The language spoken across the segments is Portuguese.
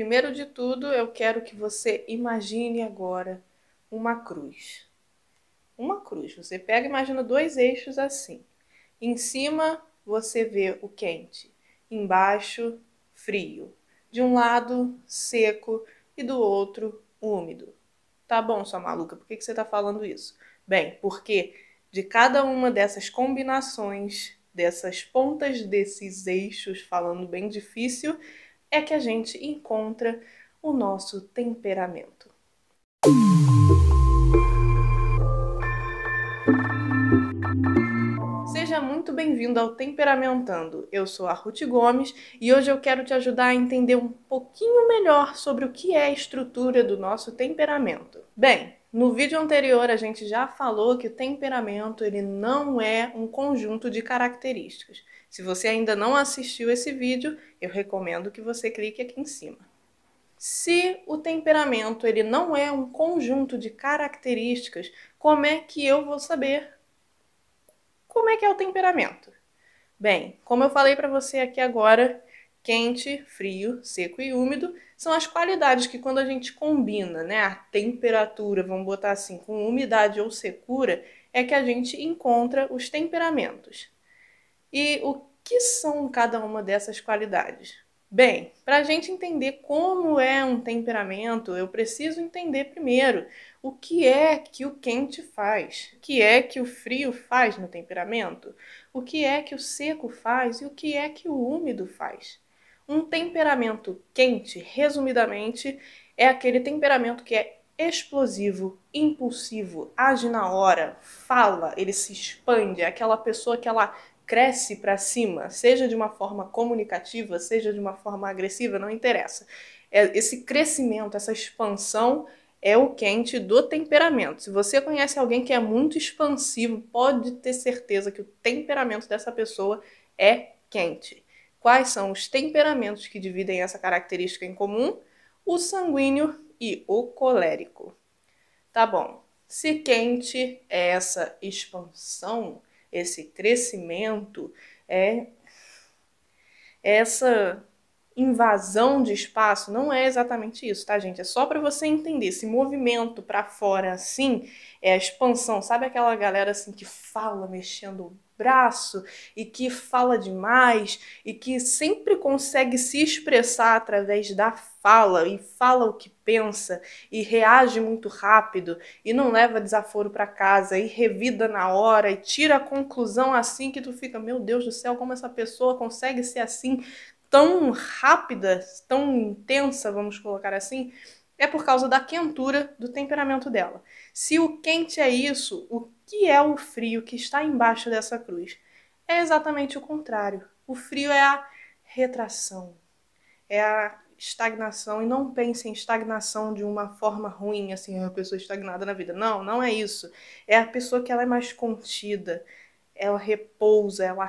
Primeiro de tudo, eu quero que você imagine agora uma cruz. Uma cruz. Você pega e imagina dois eixos assim. Em cima você vê o quente, embaixo frio. De um lado seco e do outro úmido. Tá bom, sua maluca, por que, que você está falando isso? Bem, porque de cada uma dessas combinações, dessas pontas desses eixos, falando bem difícil, é que a gente encontra o nosso temperamento. Seja muito bem-vindo ao Temperamentando. Eu sou a Ruth Gomes e hoje eu quero te ajudar a entender um pouquinho melhor sobre o que é a estrutura do nosso temperamento. Bem, no vídeo anterior a gente já falou que o temperamento ele não é um conjunto de características. Se você ainda não assistiu esse vídeo, eu recomendo que você clique aqui em cima. Se o temperamento ele não é um conjunto de características, como é que eu vou saber como é que é o temperamento? Bem, como eu falei para você aqui agora, quente, frio, seco e úmido são as qualidades que quando a gente combina, né, a temperatura, vamos botar assim, com umidade ou secura, é que a gente encontra os temperamentos. E o que são cada uma dessas qualidades? Bem, para a gente entender como é um temperamento, eu preciso entender primeiro o que é que o quente faz, o que é que o frio faz no temperamento, o que é que o seco faz e o que é que o úmido faz. Um temperamento quente, resumidamente, é aquele temperamento que é explosivo, impulsivo, age na hora, fala, ele se expande, é aquela pessoa que ela cresce para cima, seja de uma forma comunicativa, seja de uma forma agressiva, não interessa. É, esse crescimento, essa expansão é o quente do temperamento. Se você conhece alguém que é muito expansivo, pode ter certeza que o temperamento dessa pessoa é quente. Quais são os temperamentos que dividem essa característica em comum? O sanguíneo e o colérico. Tá bom. Se quente é essa expansão, esse crescimento, é essa invasão de espaço, não é exatamente isso, tá, gente? É só para você entender. Esse movimento para fora assim é a expansão. Sabe aquela galera assim que fala mexendo braço e que fala demais e que sempre consegue se expressar através da fala e fala o que pensa e reage muito rápido e não leva desaforo para casa e revida na hora e tira a conclusão assim que tu fica, meu Deus do céu, como essa pessoa consegue ser assim tão rápida, tão intensa, vamos colocar assim? é por causa da quentura do temperamento dela. Se o quente é isso, o que é o frio que está embaixo dessa cruz? É exatamente o contrário. O frio é a retração, é a estagnação. E não pense em estagnação de uma forma ruim, assim, a ah, pessoa estagnada na vida. Não, não é isso. É a pessoa que ela é mais contida, é o repouso, é o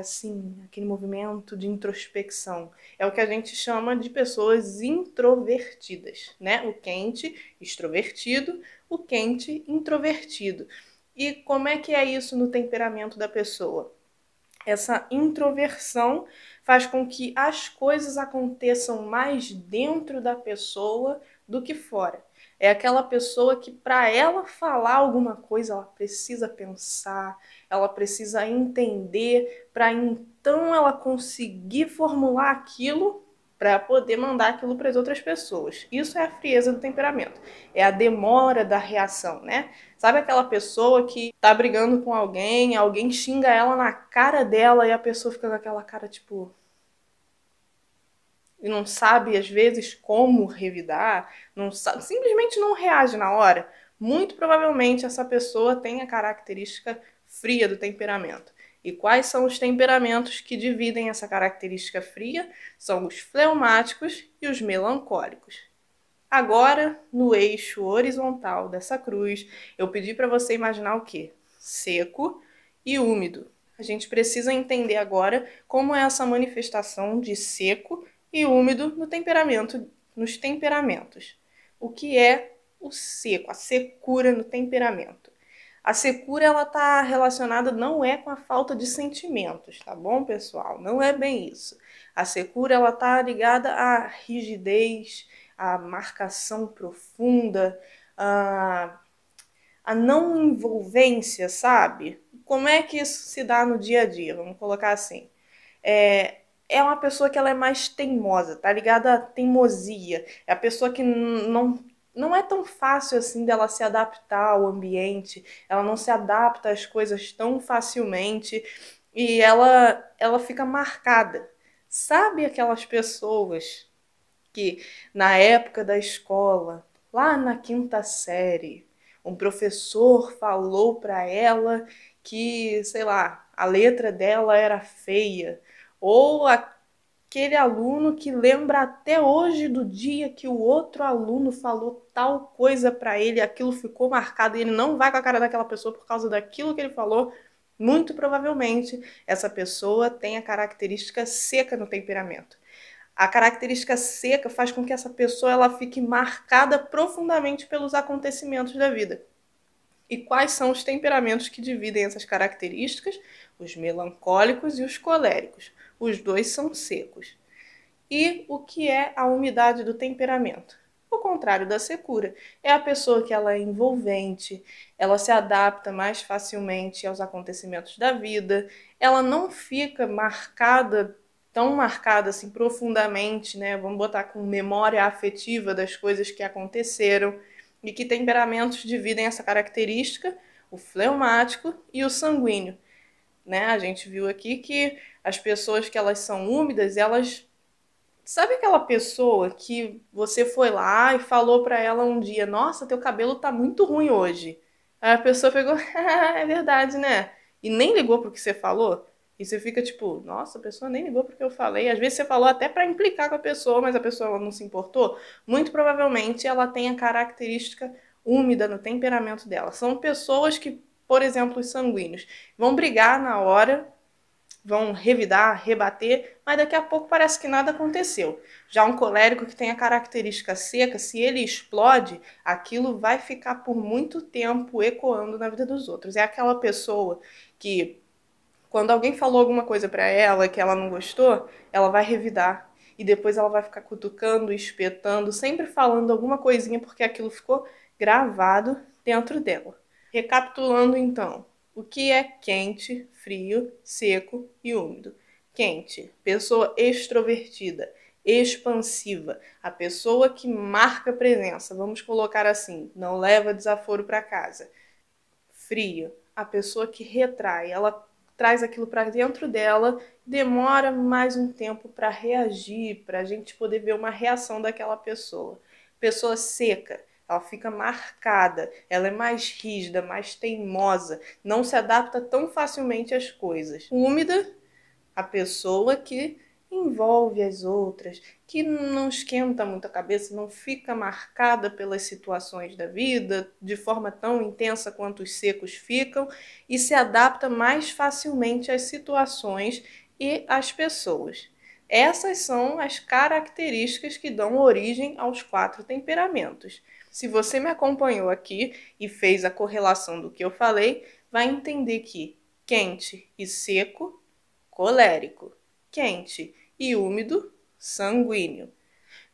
assim, aquele movimento de introspecção. É o que a gente chama de pessoas introvertidas, né? O quente, extrovertido, o quente, introvertido. E como é que é isso no temperamento da pessoa? Essa introversão faz com que as coisas aconteçam mais dentro da pessoa do que fora. É aquela pessoa que, para ela falar alguma coisa, ela precisa pensar, ela precisa entender, para então ela conseguir formular aquilo para poder mandar aquilo para as outras pessoas. Isso é a frieza do temperamento, é a demora da reação, né? Sabe aquela pessoa que tá brigando com alguém, alguém xinga ela na cara dela e a pessoa fica com aquela cara tipo, e não sabe às vezes como revidar, não sabe, simplesmente não reage na hora, muito provavelmente essa pessoa tem a característica fria do temperamento. E quais são os temperamentos que dividem essa característica fria? São os fleumáticos e os melancólicos. Agora, no eixo horizontal dessa cruz, eu pedi para você imaginar o que? Seco e úmido. A gente precisa entender agora como é essa manifestação de seco e úmido no temperamento, nos temperamentos. O que é o seco, a secura no temperamento? A secura ela está relacionada não é com a falta de sentimentos, tá bom, pessoal? Não é bem isso. A secura ela está ligada à rigidez, à marcação profunda, à, à não envolvência, sabe? Como é que isso se dá no dia a dia? Vamos colocar assim. É, é uma pessoa que ela é mais teimosa, tá ligada à teimosia. É a pessoa que não não é tão fácil assim dela se adaptar ao ambiente, ela não se adapta às coisas tão facilmente e ela ela fica marcada. Sabe aquelas pessoas que na época da escola, lá na quinta série, um professor falou para ela que, sei lá, a letra dela era feia, ou a aquele aluno que lembra até hoje do dia que o outro aluno falou tal coisa para ele, aquilo ficou marcado e ele não vai com a cara daquela pessoa por causa daquilo que ele falou. Muito provavelmente essa pessoa tem a característica seca no temperamento. A característica seca faz com que essa pessoa ela fique marcada profundamente pelos acontecimentos da vida. E quais são os temperamentos que dividem essas características? Os melancólicos e os coléricos os dois são secos. E o que é a umidade do temperamento? O contrário da secura. É a pessoa que ela é envolvente, ela se adapta mais facilmente aos acontecimentos da vida, ela não fica marcada tão marcada assim profundamente, né? Vamos botar com memória afetiva das coisas que aconteceram e que temperamentos dividem essa característica, o fleumático e o sanguíneo né? A gente viu aqui que as pessoas que elas são úmidas, elas Sabe aquela pessoa que você foi lá e falou para ela um dia: "Nossa, teu cabelo tá muito ruim hoje". Aí a pessoa pegou: "É verdade, né?" E nem ligou pro que você falou. E você fica tipo, nossa, a pessoa nem ligou porque eu falei. Às vezes você falou até para implicar com a pessoa, mas a pessoa não se importou. Muito provavelmente ela tem a característica úmida no temperamento dela. São pessoas que por exemplo, os sanguíneos. Vão brigar na hora, vão revidar, rebater, mas daqui a pouco parece que nada aconteceu. Já um colérico que tem a característica seca, se ele explode, aquilo vai ficar por muito tempo ecoando na vida dos outros. É aquela pessoa que quando alguém falou alguma coisa para ela que ela não gostou, ela vai revidar e depois ela vai ficar cutucando, espetando, sempre falando alguma coisinha porque aquilo ficou gravado dentro dela. Recapitulando então, o que é quente, frio, seco e úmido? Quente, pessoa extrovertida, expansiva, a pessoa que marca presença, vamos colocar assim, não leva desaforo para casa. Frio, a pessoa que retrai, ela traz aquilo para dentro dela, demora mais um tempo para reagir, para a gente poder ver uma reação daquela pessoa. Pessoa seca, ela fica marcada, ela é mais rígida, mais teimosa, não se adapta tão facilmente às coisas. Úmida, a pessoa que envolve as outras, que não esquenta muito a cabeça, não fica marcada pelas situações da vida de forma tão intensa quanto os secos ficam e se adapta mais facilmente às situações e às pessoas. Essas são as características que dão origem aos quatro temperamentos. Se você me acompanhou aqui e fez a correlação do que eu falei, vai entender que quente e seco, colérico, quente e úmido, sanguíneo,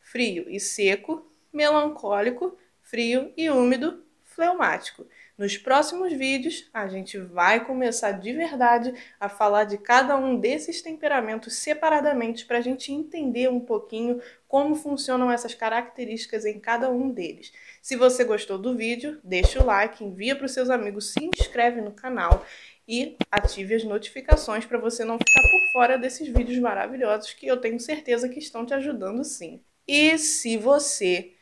frio e seco, melancólico, frio e úmido, fleumático. Nos próximos vídeos, a gente vai começar de verdade a falar de cada um desses temperamentos separadamente para a gente entender um pouquinho como funcionam essas características em cada um deles. Se você gostou do vídeo, deixa o like, envia para os seus amigos, se inscreve no canal e ative as notificações para você não ficar por fora desses vídeos maravilhosos que eu tenho certeza que estão te ajudando sim. E se você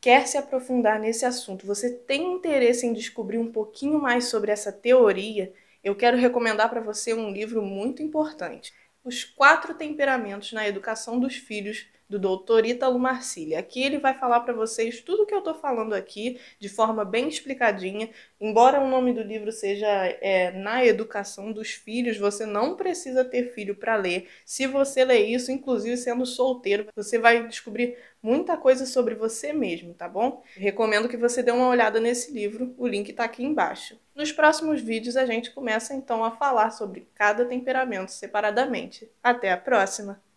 quer se aprofundar nesse assunto, você tem interesse em descobrir um pouquinho mais sobre essa teoria, eu quero recomendar para você um livro muito importante: Os Quatro Temperamentos na Educação dos Filhos, do doutor Ítalo Marcília. Aqui ele vai falar para vocês tudo que eu estou falando aqui de forma bem explicadinha. Embora o nome do livro seja é, Na Educação dos Filhos, você não precisa ter filho para ler. Se você ler isso, inclusive sendo solteiro, você vai descobrir muita coisa sobre você mesmo, tá bom? Recomendo que você dê uma olhada nesse livro, o link está aqui embaixo. Nos próximos vídeos a gente começa então a falar sobre cada temperamento separadamente. Até a próxima!